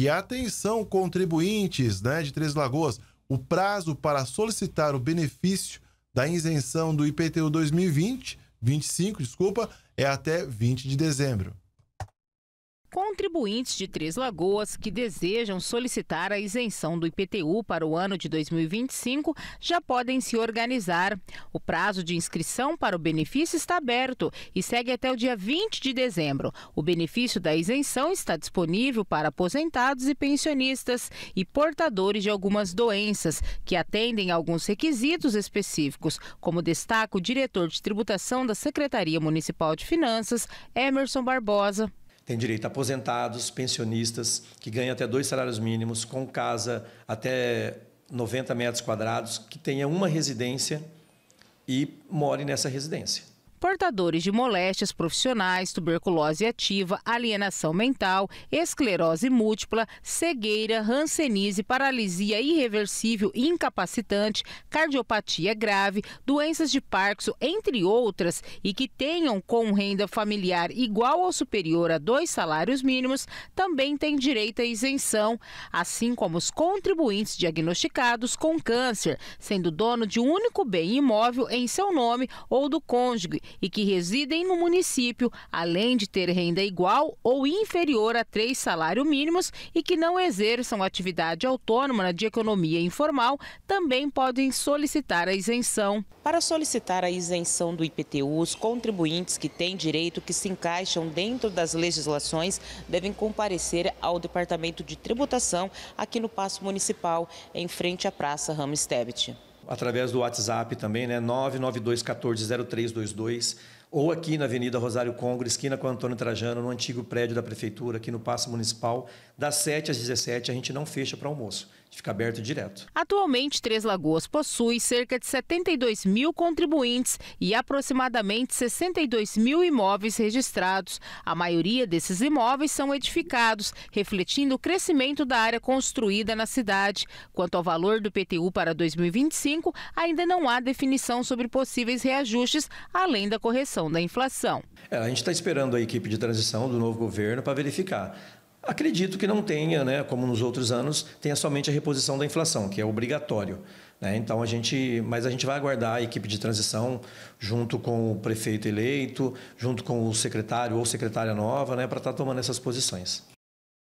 E atenção, contribuintes né, de Três Lagoas, o prazo para solicitar o benefício da isenção do IPTU 2020, 25, desculpa, é até 20 de dezembro. Contribuintes de Três Lagoas que desejam solicitar a isenção do IPTU para o ano de 2025 já podem se organizar. O prazo de inscrição para o benefício está aberto e segue até o dia 20 de dezembro. O benefício da isenção está disponível para aposentados e pensionistas e portadores de algumas doenças que atendem a alguns requisitos específicos, como destaca o diretor de tributação da Secretaria Municipal de Finanças, Emerson Barbosa tem direito a aposentados, pensionistas, que ganham até dois salários mínimos, com casa até 90 metros quadrados, que tenha uma residência e more nessa residência portadores de moléstias profissionais, tuberculose ativa, alienação mental, esclerose múltipla, cegueira, rancenise, paralisia irreversível incapacitante, cardiopatia grave, doenças de Parkinson, entre outras, e que tenham com renda familiar igual ou superior a dois salários mínimos, também têm direito à isenção, assim como os contribuintes diagnosticados com câncer, sendo dono de um único bem imóvel em seu nome ou do cônjuge, e que residem no município, além de ter renda igual ou inferior a três salários mínimos e que não exerçam atividade autônoma de economia informal, também podem solicitar a isenção. Para solicitar a isenção do IPTU, os contribuintes que têm direito que se encaixam dentro das legislações devem comparecer ao Departamento de Tributação aqui no Passo Municipal, em frente à Praça Ramos Tebet através do WhatsApp também, né? 992 14 0322 ou aqui na Avenida Rosário Congo, esquina com Antônio Trajano, no antigo prédio da Prefeitura, aqui no Passo Municipal, das 7 às 17 a gente não fecha para almoço, fica aberto direto. Atualmente, Três Lagoas possui cerca de 72 mil contribuintes e aproximadamente 62 mil imóveis registrados. A maioria desses imóveis são edificados, refletindo o crescimento da área construída na cidade. Quanto ao valor do PTU para 2025, ainda não há definição sobre possíveis reajustes, além da correção redução da inflação. É, a gente está esperando a equipe de transição do novo governo para verificar. Acredito que não tenha, né, como nos outros anos, tenha somente a reposição da inflação, que é obrigatório. Né? Então a gente, mas a gente vai aguardar a equipe de transição junto com o prefeito eleito, junto com o secretário ou secretária nova, né, para estar tá tomando essas posições.